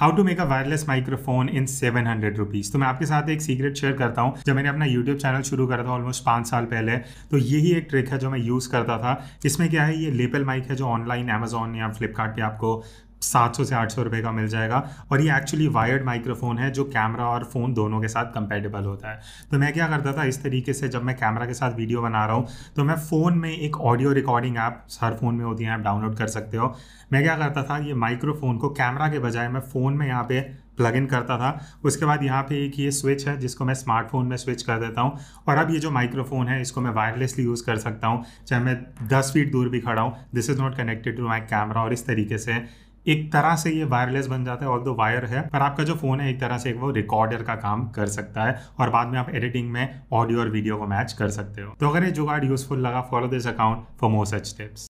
how to make a wireless microphone in seven hundred rupees तो मैं आपके साथ एक सीक्रेट शेयर करता हूँ जब मैंने अपना यूट्यूब चैनल शुरू करा था ऑलमोस्ट पाँच साल पहले तो यही एक ट्रिक है जो मैं यूज़ करता था इसमें क्या है ये लेपल माइक है जो ऑनलाइन अमेजोन या फ्लिपकार्ट आपको 700 से 800 रुपए का मिल जाएगा और ये एक्चुअली वायर्ड माइक्रोफोन है जो कैमरा और फ़ोन दोनों के साथ कंपेटेबल होता है तो मैं क्या करता था इस तरीके से जब मैं कैमरा के साथ वीडियो बना रहा हूँ तो मैं फ़ोन में एक ऑडियो रिकॉर्डिंग ऐप हर फ़ोन में होती हैं आप डाउनलोड कर सकते हो मैं क्या करता था ये माइक्रोफोन को कैमरा के बजाय मैं फ़ोन में यहाँ पे प्लग इन करता था उसके बाद यहाँ पे एक ये स्विच है जिसको मैं स्मार्टफोन में स्विच कर देता हूँ और अब ये जो माइक्रोफोन है इसको मैं वायरलेसली यूज़ कर सकता हूँ चाहे मैं दस फीट दूर भी खड़ा हूँ this is not connected to my camera और इस तरीके से एक तरह से ये वायरलेस बन जाता है ऑल वायर है पर आपका जो फोन है एक तरह से एक वो रिकॉर्डर का काम कर सकता है और बाद में आप एडिटिंग में ऑडियो और वीडियो को मैच कर सकते हो तो अगर ये जुगाड़ यूजफुल लगा follow this account for more such tips